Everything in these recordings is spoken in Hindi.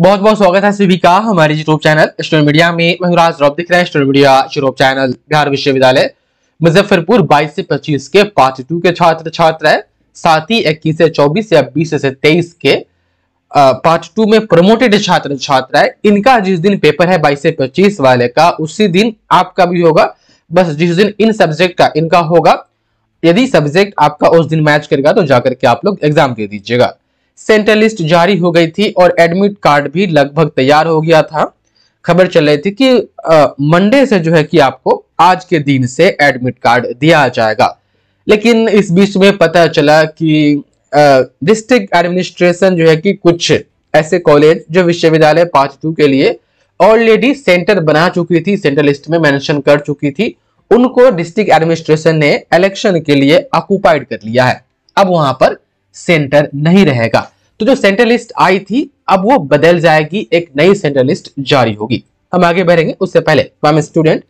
बहुत बहुत स्वागत है सभी का हमारे यूट्यूब चैनल स्टोर मीडिया में महराज रॉप दिख रहा है store media Europe channel Bihar विश्वविद्यालय मुजफ्फरपुर 22 से 25 के पार्ट टू के छात्र छात्र है साथ ही इक्कीस से 24 या 20 से 23 के पार्ट टू में प्रमोटेड छात्र छात्र है इनका जिस दिन पेपर है बाईस से पच्चीस वाले का उसी दिन आपका भी होगा बस जिस दिन इन सब्जेक्ट का इनका होगा यदि सब्जेक्ट आपका उस दिन मैच करेगा तो जाकर के आप लोग एग्जाम दे दीजिएगा सेंट्रल लिस्ट जारी हो गई थी और एडमिट कार्ड भी लगभग तैयार हो गया था खबर चल रही थी कि मंडे से जो है कि आपको आज के दिन से एडमिट कार्ड दिया जाएगा लेकिन इस बीच में पता चला कि डिस्ट्रिक्ट एडमिनिस्ट्रेशन जो है कि कुछ ऐसे कॉलेज जो विश्वविद्यालय टू के लिए ऑलरेडी सेंटर बना चुकी थी सेंट्रल लिस्ट में मैंशन कर चुकी थी उनको डिस्ट्रिक्ट एडमिनिस्ट्रेशन ने इलेक्शन के लिए ऑक्यूपाइड कर लिया है अब वहां पर सेंटर नहीं रहेगा तो जो सेंटर लिस्ट आई थी अब वो बदल जाएगी एक नई सेंटर लिस्ट जारी होगी हम आगे बढ़ेंगे उससे पहले मैम स्टूडेंट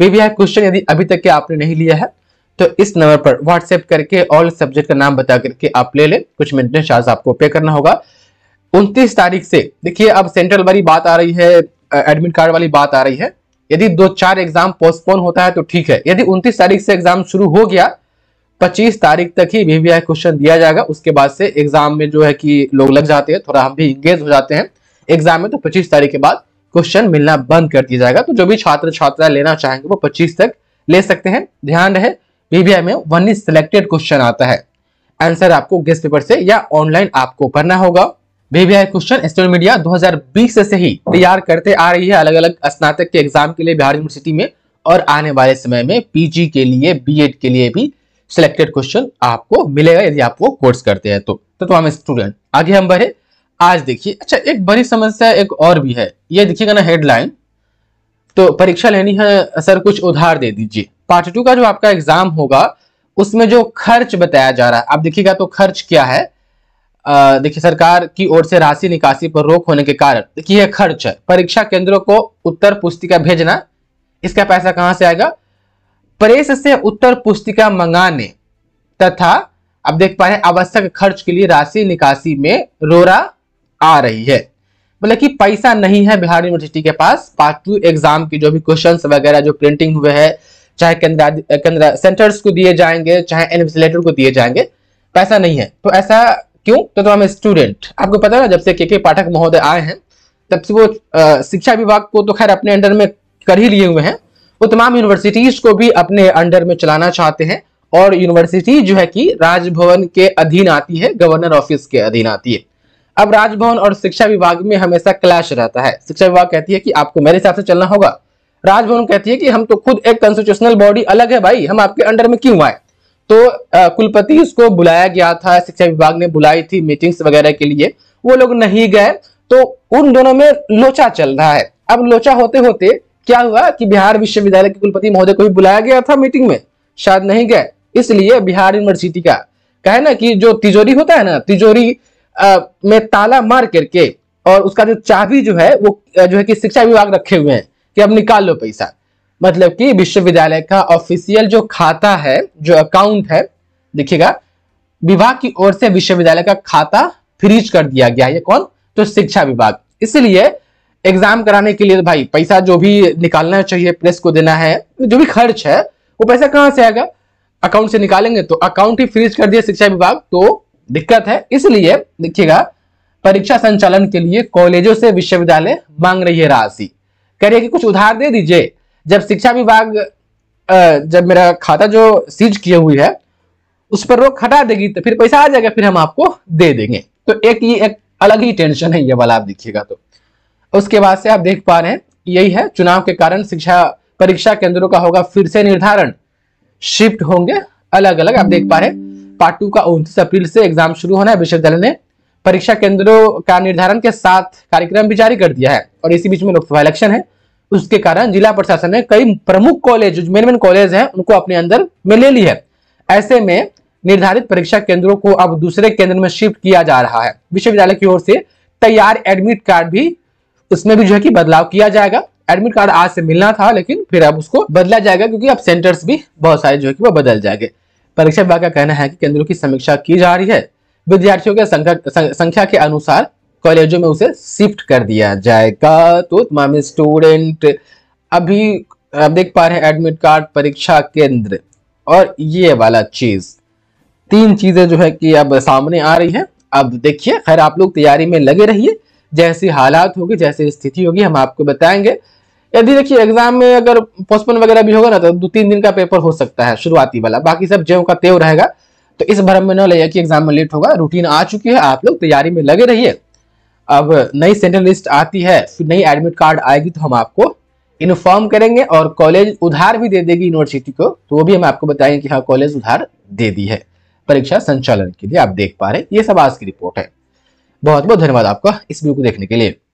वीवीआई क्वेश्चन यदि अभी तक के आपने नहीं लिया है तो इस नंबर पर व्हाट्सएप करके ऑल सब्जेक्ट का नाम बता करके आप ले लें कुछ मिनट में चार्ज आपको पे करना होगा उनतीस तारीख से देखिए अब सेंट्रल वाली बात आ रही है एडमिट कार्ड वाली बात आ रही है यदि दो चार एग्जाम पोस्टपोन होता है तो ठीक है यदि उनतीस तारीख से एग्जाम शुरू हो गया 25 तारीख तक ही वी क्वेश्चन दिया जाएगा उसके बाद से एग्जाम में जो है कि लोग लग जाते हैं थोड़ा हम भी इंगेज हो जाते हैं एग्जाम में तो 25 तारीख के बाद क्वेश्चन मिलना बंद कर दिया जाएगा तो जो भी छात्र छात्रा लेना चाहेंगे वो 25 तक ले सकते हैं ध्यान रहे बीबीआई में वनली सिलेक्टेड क्वेश्चन आता है आंसर आपको गेस्ट पेपर से या ऑनलाइन आपको भरना होगा बीबीआई क्वेश्चन स्टूडेंट मीडिया दो से ही तैयार करते आ रही है अलग अलग स्नातक के एग्जाम के लिए बिहार यूनिवर्सिटी में और आने वाले समय में पीजी के लिए बीएड के लिए भी सिलेक्टेड क्वेश्चन आपको मिलेगा यदि आप वो कोर्स करते हैं तो तो, तो हम स्टूडेंट आगे हम बढ़े आज देखिए अच्छा एक बड़ी समस्या एक और भी है ये देखिएगा ना हेडलाइन तो परीक्षा लेनी है सर कुछ उधार दे दीजिए पार्ट टू का जो आपका एग्जाम होगा उसमें जो खर्च बताया जा रहा है आप देखिएगा तो खर्च क्या है देखिए सरकार की ओर से राशि निकासी पर रोक होने के कारण देखिए खर्च है परीक्षा केंद्रों को उत्तर पुस्तिका भेजना इसका पैसा कहां से आएगा प्रेस से उत्तर पुस्तिका मंगाने तथा अब देख पा रहे हैं आवश्यक खर्च के लिए राशि निकासी में रोरा आ रही है मतलब कि पैसा नहीं है बिहार यूनिवर्सिटी के पास पार्ट टू एग्जाम की जो भी क्वेश्चंस वगैरह जो प्रिंटिंग हुए हैं चाहे केंद्र सेंटर्स को दिए जाएंगे चाहे एनविजिलेटर को दिए जाएंगे पैसा नहीं है तो ऐसा क्यों तो तुम तो स्टूडेंट आपको पता ना जब से के के पाठक महोदय आए हैं तब से वो शिक्षा विभाग को तो खैर अपने अंडर में कर ही लिए हुए हैं वो तमाम यूनिवर्सिटीज को भी अपने अंडर में चलाना चाहते हैं और यूनिवर्सिटी जो है कि राजभवन के अधीन आती है गवर्नर ऑफिस के अधीन आती है अब राजभवन और शिक्षा विभाग में हमेशा क्लैश रहता है शिक्षा विभाग कहती है कि आपको मेरे हिसाब से चलना होगा राजभवन कहती है कि हम तो खुद एक कॉन्स्टिट्यूशनल बॉडी अलग है भाई हम आपके अंडर में क्यों आए तो कुलपति उसको बुलाया गया था शिक्षा विभाग ने बुलाई थी मीटिंग्स वगैरह के लिए वो लोग नहीं गए तो उन दोनों में लोचा चल रहा है अब लोचा होते होते क्या हुआ कि बिहार विश्वविद्यालय के कुलपति महोदय को भी बुलाया गया था मीटिंग में शायद नहीं गए इसलिए बिहार यूनिवर्सिटी का कहे ना कि जो तिजोरी होता है ना तिजोरी आ, में ताला मार करके और उसका जो चाबी जो है वो जो है कि शिक्षा विभाग रखे हुए हैं कि अब निकाल लो पैसा मतलब कि विश्वविद्यालय का ऑफिशियल जो खाता है जो अकाउंट है देखिएगा विभाग की ओर से विश्वविद्यालय का खाता फ्रीज कर दिया गया है कौन तो शिक्षा विभाग इसलिए एग्जाम कराने के लिए भाई पैसा जो भी निकालना चाहिए प्रेस को देना है जो भी खर्च है वो पैसा कहाँ से आएगा अकाउंट से निकालेंगे तो अकाउंट ही फ्रीज कर दिया शिक्षा विभाग तो दिक्कत है इसलिए देखिएगा परीक्षा संचालन के लिए कॉलेजों से विश्वविद्यालय मांग रही है राशि कह रही है कि कुछ उधार दे दीजिए जब शिक्षा विभाग जब मेरा खाता जो सीज किए हुई है उस पर रोक हटा देगी तो फिर पैसा आ जाएगा फिर हम आपको दे देंगे तो एक ये एक अलग ही टेंशन है ये वाला आप देखिएगा तो उसके बाद से आप देख पा रहे हैं यही है चुनाव के कारण शिक्षा परीक्षा केंद्रों का होगा फिर से निर्धारण शिफ्ट होंगे अलग अलग आप देख पा रहे हैं पार्ट टू का उन्तीस अप्रैल से एग्जाम शुरू होना है विश्वविद्यालय ने परीक्षा केंद्रों का निर्धारण के साथ कार्यक्रम भी जारी कर दिया है और इसी बीच में लोकसभा इलेक्शन है उसके कारण जिला प्रशासन ने कई प्रमुख कॉलेज मेन मेन कॉलेज हैं उनको अपने अंदर में ले ली है ऐसे में निर्धारित परीक्षा केंद्रों को अब दूसरे केंद्र में शिफ्ट किया जा रहा है विश्वविद्यालय की ओर से तैयार एडमिट कार्ड भी उसमें भी जो है कि बदलाव किया जाएगा एडमिट कार्ड आज से मिलना था लेकिन फिर अब उसको बदला जाएगा क्योंकि अब सेंटर्स भी बहुत सारे जो है कि वो बदल जाएंगे परीक्षा विभाग का कहना है कि केंद्रों की समीक्षा की जा रही है विद्यार्थियों के संख्या के अनुसार कॉलेजों में उसे शिफ्ट कर दिया जाएगा तो तमाम स्टूडेंट अभी आप देख पा रहे हैं एडमिट कार्ड परीक्षा केंद्र और ये वाला चीज तीन चीजें जो है कि अब सामने आ रही है अब देखिए खैर आप लोग तैयारी में लगे रहिए जैसी हालात होगी जैसी स्थिति होगी हम आपको बताएंगे यदि देखिए एग्जाम में अगर पोस्टपोन वगैरह भी होगा ना तो दो तीन दिन का पेपर हो सकता है शुरुआती वाला बाकी सब ज्यों का त्यों रहेगा तो इस भरम में न लगे कि एग्जाम में लेट होगा रूटीन आ चुकी है आप लोग तैयारी में लगे रहिए अब नई सेंट्रल लिस्ट आती है फिर नई एडमिट कार्ड आएगी तो हम आपको इन्फॉर्म करेंगे और कॉलेज उधार भी दे देगी यूनिवर्सिटी को तो वो भी हम आपको बताएंगे कि हाँ कॉलेज उधार दे दी है परीक्षा संचालन के लिए आप देख पा रहे हैं ये सब आज की रिपोर्ट है बहुत बहुत धन्यवाद आपका इस वीडियो को देखने के लिए